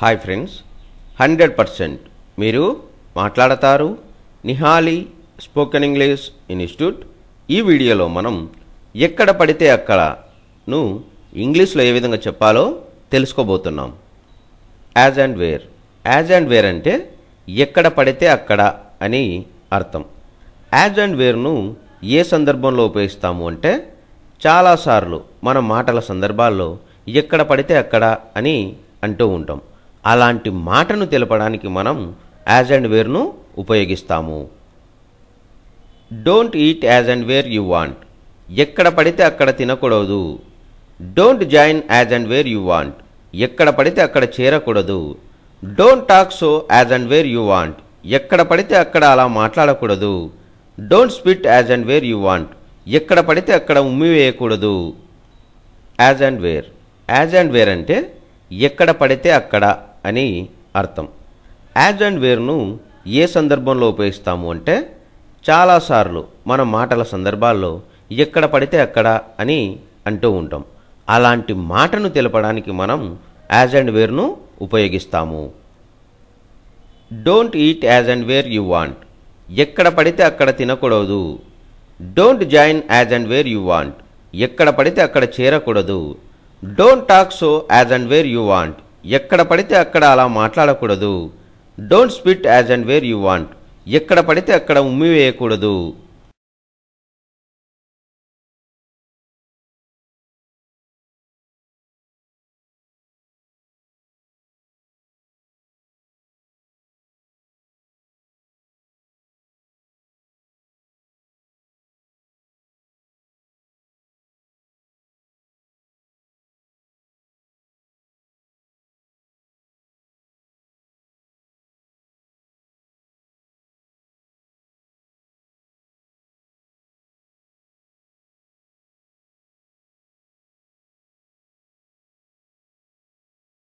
hi friends hundred percent మీరు మాట్లాడతారు నిహాలి spoken English institute ఈ వీడియోలో మనం ఎక్కడ పడితే అక్కడను ఇంగ్లీష్లో ఏ విధంగా చెప్పాలో తెలుసుకోబోతున్నాం as and where as and where అంటే ఎక్కడ పడితే అక్కడ అని అర్థం యాజ్ అండ్ వేర్ను ఏ సందర్భంలో ఉపయోగిస్తాము అంటే చాలాసార్లు మన మాటల సందర్భాల్లో ఎక్కడ పడితే అక్కడ అని అంటూ ఉంటాం అలాంటి మాటను తెలపడానికి మనం యాజ్ అండ్ వేర్ను ఉపయోగిస్తాము don't eat as and where you want ఎక్కడ పడితే అక్కడ తినకూడదు don't join as and where you want ఎక్కడ పడితే అక్కడ చేరకూడదు don't talk so as and where you want ఎక్కడ పడితే అక్కడ అలా మాట్లాడకూడదు don't spit as and where you want ఎక్కడ పడితే అక్కడ ఉమ్మి వేయకూడదు as and where as and where అంటే ఎక్కడ పడితే అక్కడ అని అర్థం యాజ్ అండ్ వేర్ను ఏ సందర్భంలో ఉపయోగిస్తాము అంటే చాలాసార్లు మన మాటల సందర్భాల్లో ఎక్కడ పడితే అక్కడ అని అంటూ ఉంటాం అలాంటి మాటను తెలపడానికి మనం యాజ్ అండ్ వేర్ను ఉపయోగిస్తాము don't eat as and where you want ఎక్కడ పడితే అక్కడ తినకూడదు don't join as and where you want ఎక్కడ పడితే అక్కడ చేరకూడదు don't talk so as and where you want ఎక్కడ పడితే అక్కడ అలా మాట్లాడకూడదు don't spit as and where you want ఎక్కడ పడితే అక్కడ ఉమ్మివేయకూడదు